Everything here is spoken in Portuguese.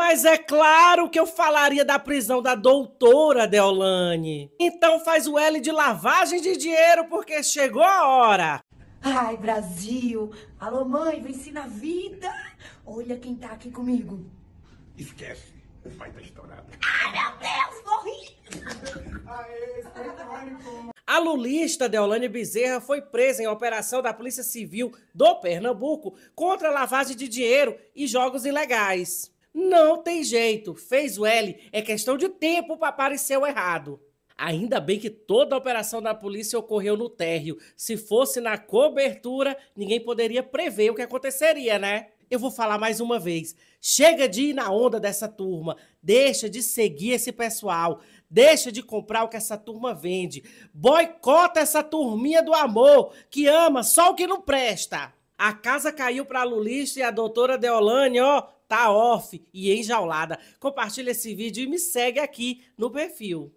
Mas é claro que eu falaria da prisão da doutora Deolane. Então faz o L de lavagem de dinheiro, porque chegou a hora. Ai, Brasil! Alô, mãe, venci na vida! Olha quem tá aqui comigo. Esquece, o pai tá estourado. Ai, meu Deus, morri! A lulista Deolane Bezerra foi presa em operação da Polícia Civil do Pernambuco contra lavagem de dinheiro e jogos ilegais. Não tem jeito, fez o L, é questão de tempo para aparecer o errado. Ainda bem que toda a operação da polícia ocorreu no térreo. Se fosse na cobertura, ninguém poderia prever o que aconteceria, né? Eu vou falar mais uma vez. Chega de ir na onda dessa turma. Deixa de seguir esse pessoal. Deixa de comprar o que essa turma vende. Boicota essa turminha do amor que ama só o que não presta. A casa caiu para Lulista e a doutora Deolane, ó, tá off e enjaulada. Compartilha esse vídeo e me segue aqui no perfil.